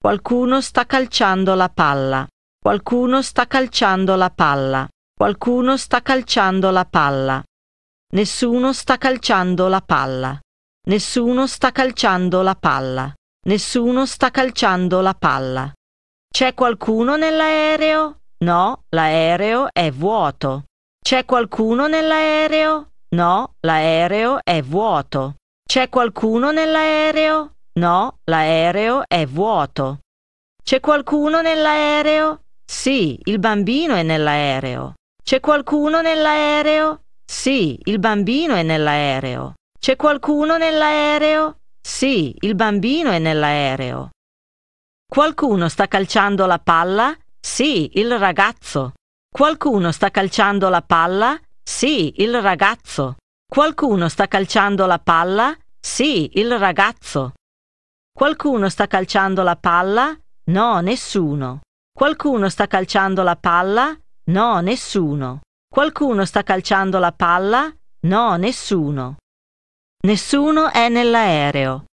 Qualcuno sta calciando la palla. Qualcuno sta calciando la palla. Qualcuno sta calciando la palla. Nessuno sta calciando la palla. Nessuno sta calciando la palla. Nessuno sta calciando la palla. C'è qualcuno nell'aereo? No, l'aereo è vuoto. C'è qualcuno nell'aereo? No, l'aereo è vuoto. C'è qualcuno nell'aereo? No, l'aereo è vuoto. C'è qualcuno nell'aereo? Sì, il bambino è nell'aereo. C'è qualcuno nell'aereo? Sì, il bambino è nell'aereo. C'è qualcuno nell'aereo? Sì, il bambino è nell'aereo. Qualcuno sta calciando la palla? Sì, il ragazzo. Qualcuno sta calciando la palla? Sì, il ragazzo. Qualcuno sta calciando la palla? Sì, il ragazzo. Qualcuno sta calciando la palla? No, nessuno. Qualcuno sta calciando la palla? No, nessuno. Qualcuno sta calciando la palla? No, nessuno. Nessuno è nell'aereo.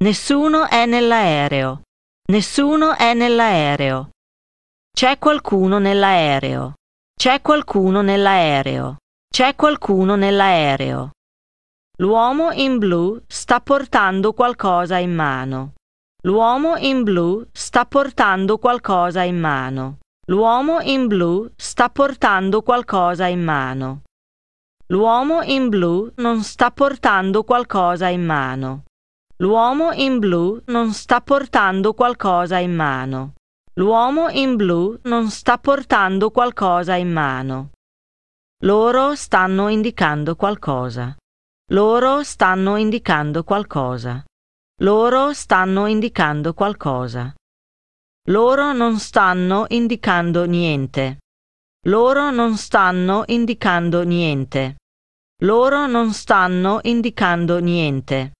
Nessuno è nell'aereo. Nessuno è nell'aereo. C'è qualcuno nell'aereo. C'è qualcuno nell'aereo. C'è qualcuno nell'aereo. L'uomo in blu sta portando qualcosa in mano. L'uomo in blu sta portando qualcosa in mano. L'uomo in blu sta portando qualcosa in mano. L'uomo in blu non sta portando qualcosa in mano. L'uomo in blu non sta portando qualcosa in mano. L'uomo in blu non sta portando qualcosa in mano. Loro stanno indicando qualcosa. Loro stanno indicando qualcosa. Loro stanno indicando qualcosa. Loro non stanno indicando niente. Loro non stanno indicando niente. Loro non stanno indicando niente.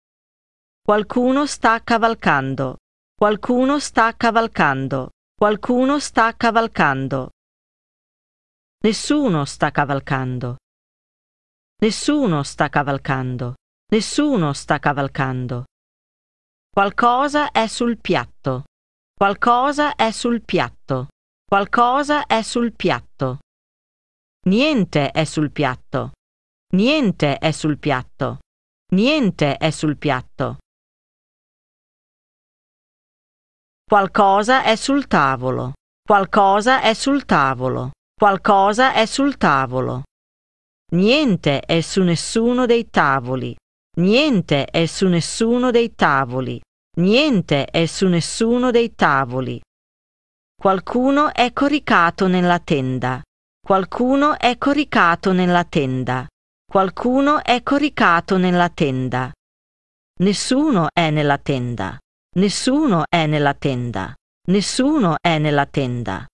Qualcuno sta cavalcando. Qualcuno sta cavalcando. Qualcuno sta cavalcando. Nessuno sta cavalcando. Nessuno sta cavalcando. Nessuno sta cavalcando. Qualcosa è sul piatto. Qualcosa è sul piatto. Qualcosa è sul piatto. Niente è sul piatto. Niente è sul piatto. Niente è sul piatto. Qualcosa è sul tavolo. Qualcosa è sul tavolo. Qualcosa è sul tavolo. Niente è su nessuno dei tavoli. Niente è su nessuno dei tavoli. Niente è su nessuno dei tavoli. Qualcuno è coricato nella tenda. Qualcuno è coricato nella tenda. Qualcuno è coricato nella tenda. Nessuno è nella tenda. Nessuno è nella tenda. Nessuno è nella tenda.